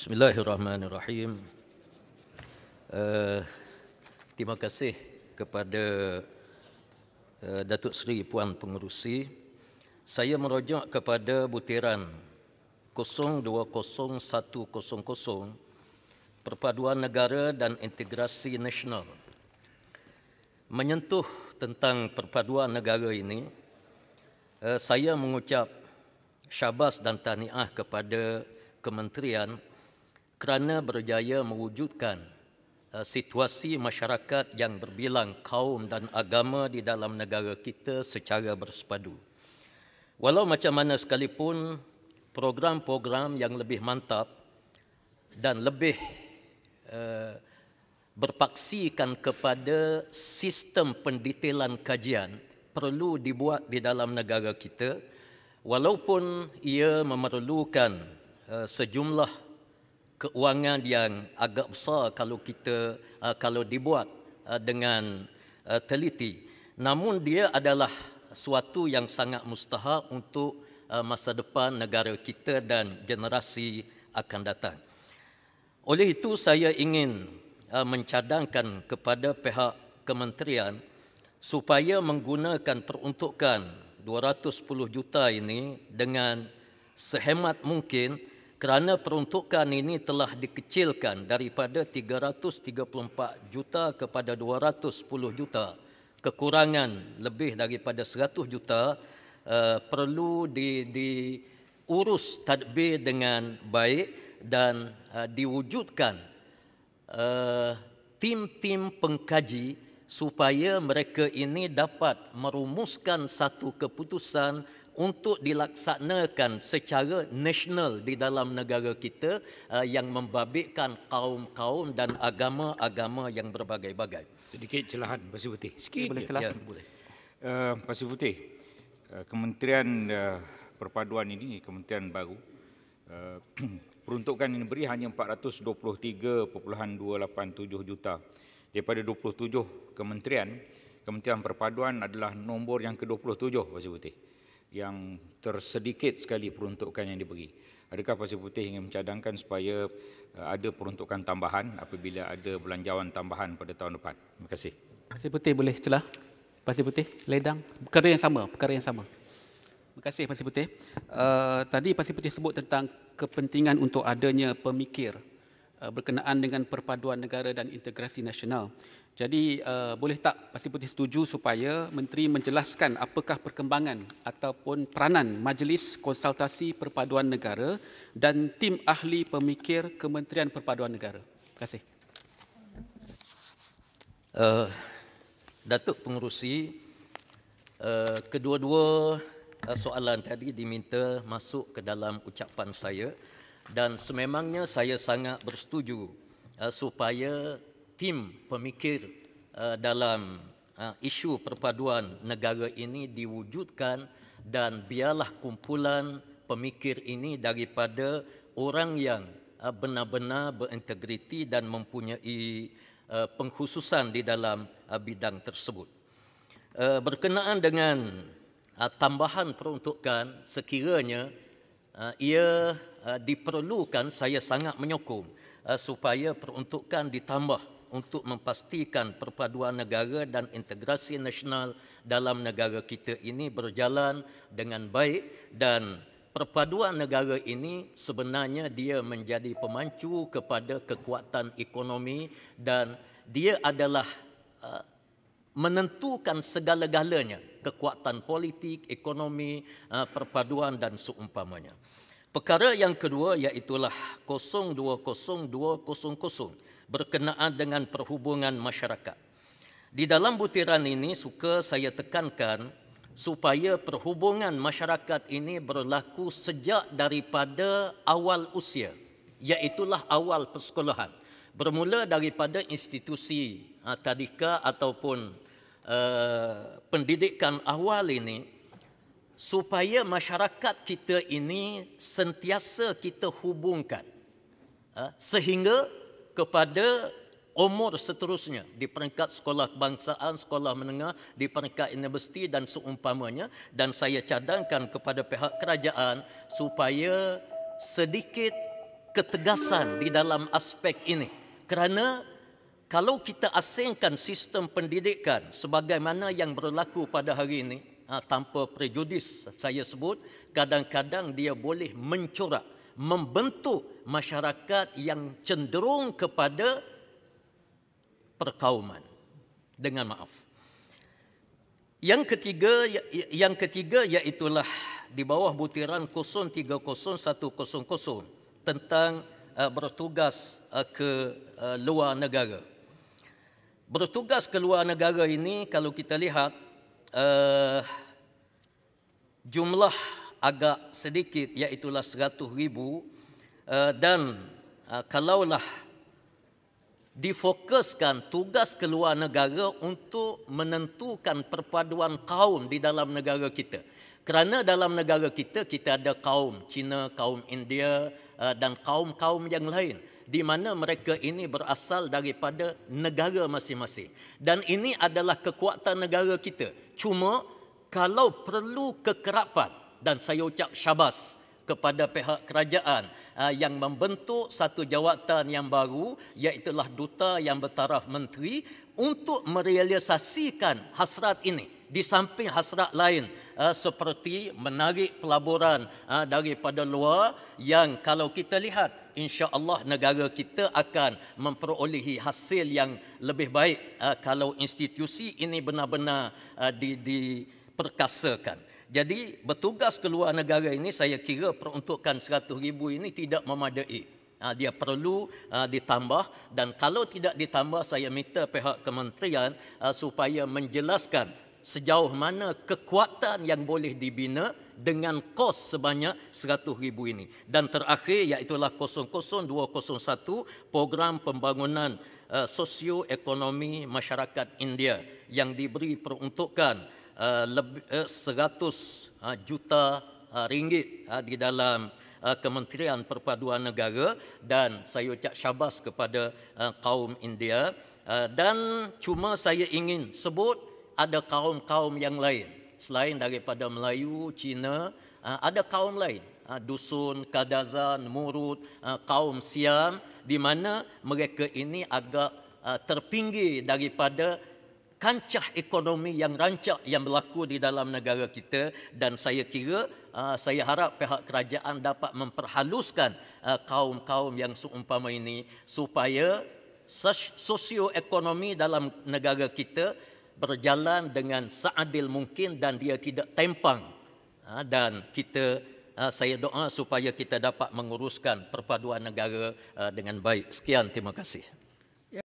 Bismillahirrahmanirrahim. Uh, terima kasih kepada uh, Datuk Seri Puan Pengerusi. Saya merujuk kepada butiran 020100 Perpaduan Negara dan Integrasi Nasional. Menyentuh tentang perpaduan negara ini, uh, saya mengucap syabas dan tahniah kepada Kementerian kerana berjaya mewujudkan uh, situasi masyarakat yang berbilang kaum dan agama di dalam negara kita secara bersepadu. Walau macam mana sekalipun program-program yang lebih mantap dan lebih uh, berpaksikan kepada sistem pendetailan kajian perlu dibuat di dalam negara kita walaupun ia memerlukan uh, sejumlah keuangan yang agak besar kalau kita uh, kalau dibuat uh, dengan uh, teliti namun dia adalah suatu yang sangat mustahak untuk masa depan negara kita dan generasi akan datang oleh itu saya ingin mencadangkan kepada pihak kementerian supaya menggunakan peruntukan 210 juta ini dengan sehemat mungkin kerana peruntukan ini telah dikecilkan daripada 334 juta kepada 210 juta kekurangan lebih daripada 100 juta uh, perlu di di urus tadbir dengan baik dan uh, diwujudkan uh, tim-tim pengkaji supaya mereka ini dapat merumuskan satu keputusan untuk dilaksanakan secara nasional di dalam negara kita uh, yang membabitkan kaum-kaum dan agama-agama yang berbagai-bagai. Sedikit celahan Pak Putih. Sikit boleh celahan. Ya, boleh. Eh, uh, Pak Putih, uh, Kementerian uh, Perpaduan ini, Kementerian baru, uh, peruntukan ini beri hanya 423.287 juta daripada 27 kementerian Kementerian Perpaduan adalah nombor yang ke-27 Pak Putih yang tersedikit sekali peruntukan yang diberi. Adakah Pasir Putih ingin mencadangkan supaya uh, ada peruntukan tambahan apabila ada belanjawan tambahan pada tahun depan? Terima kasih. Pasir Putih boleh celah. Pasir Putih, ledang, perkara yang sama, perkara yang sama. Terima kasih Pasir Putih. Uh, tadi Pasir Putih sebut tentang kepentingan untuk adanya pemikir. Uh, berkenaan dengan perpaduan negara dan integrasi nasional. Jadi uh, boleh tak Pasir Putih setuju supaya Menteri menjelaskan apakah perkembangan ataupun peranan Majlis Konsultasi Perpaduan Negara dan Tim Ahli Pemikir Kementerian Perpaduan Negara. Terima kasih. Uh, Datuk Pengurusi, uh, kedua-dua uh, soalan tadi diminta masuk ke dalam ucapan saya dan sememangnya saya sangat bersetuju uh, supaya tim pemikir uh, dalam uh, isu perpaduan negara ini diwujudkan dan biarlah kumpulan pemikir ini daripada orang yang uh, benar-benar berintegriti dan mempunyai uh, pengkhususan di dalam uh, bidang tersebut. Uh, berkenaan dengan uh, tambahan peruntukan sekiranya uh, ia Eh, diperlukan saya sangat menyokong eh, supaya peruntukan ditambah untuk memastikan perpaduan negara dan integrasi nasional dalam negara kita ini berjalan dengan baik dan perpaduan negara ini sebenarnya dia menjadi pemancu kepada kekuatan ekonomi dan dia adalah eh, menentukan segala-galanya kekuatan politik, ekonomi, perpaduan dan seumpamanya. Perkara yang kedua iaitulah 020200 berkenaan dengan perhubungan masyarakat. Di dalam butiran ini suka saya tekankan supaya perhubungan masyarakat ini berlaku sejak daripada awal usia iaitulah awal persekolahan bermula daripada institusi ha, tadika ataupun uh, pendidikan awal ini supaya masyarakat kita ini sentiasa kita hubungkan ha, sehingga kepada umur seterusnya di peringkat sekolah kebangsaan, sekolah menengah, di peringkat universiti dan seumpamanya dan saya cadangkan kepada pihak kerajaan supaya sedikit ketegasan di dalam aspek ini kerana kalau kita asingkan sistem pendidikan sebagaimana yang berlaku pada hari ini Ah, tanpa prejudis saya sebut kadang-kadang dia boleh mencorak membentuk masyarakat yang cenderung kepada perkauman dengan maaf yang ketiga ya, ya, yang ketiga iaitulah di bawah butiran 030100 tentang ah, bertugas ah, ke luar negara bertugas ke luar negara ini kalau kita lihat uh, jumlah agak sedikit iaitulah 100 ribu eh, dan eh, kalaulah difokuskan tugas keluar negara untuk menentukan perpaduan kaum di dalam negara kita. Kerana dalam negara kita, kita ada kaum Cina, kaum India eh, dan kaum-kaum yang lain di mana mereka ini berasal daripada negara masing-masing. Dan ini adalah kekuatan negara kita. Cuma kalau perlu kekerapan dan saya ucap syabas kepada pihak kerajaan ah, yang membentuk satu jawatan yang baru iaitulah duta yang bertaraf menteri untuk merealisasikan hasrat ini di samping hasrat lain ah, seperti menarik pelaburan ah, daripada luar yang kalau kita lihat insya-Allah negara kita akan memperolehi hasil yang lebih baik kalau institusi ini benar-benar di di perkasakan. Jadi bertugas ke luar negara ini saya kira peruntukan 100 ribu ini tidak memadai. Ha, dia perlu ha, ditambah dan kalau tidak ditambah saya minta pihak kementerian ha, supaya menjelaskan sejauh mana kekuatan yang boleh dibina dengan kos sebanyak 100 ribu ini. Dan terakhir iaitulah 00201 program pembangunan sosioekonomi masyarakat India yang diberi peruntukan 100 uh, uh, seratus uh, juta ringgit di dalam Kementerian Perpaduan Negara dan saya ucap syabas kepada kaum India dan cuma saya ingin sebut ada kaum-kaum yang lain selain daripada Melayu, Cina, ada kaum lain dusun, kadazan, murut, kaum Siam di mana mereka ini agak terpinggi daripada kancah ekonomi yang rancak yang berlaku di dalam negara kita dan saya kira ah, saya harap pihak kerajaan dapat memperhaluskan ah, kaum-kaum yang seumpama ini supaya ekonomi dalam negara kita berjalan dengan seadil mungkin dan dia tidak tempang ah, dan kita saya doa supaya kita dapat menguruskan perpaduan negara dengan baik sekian terima kasih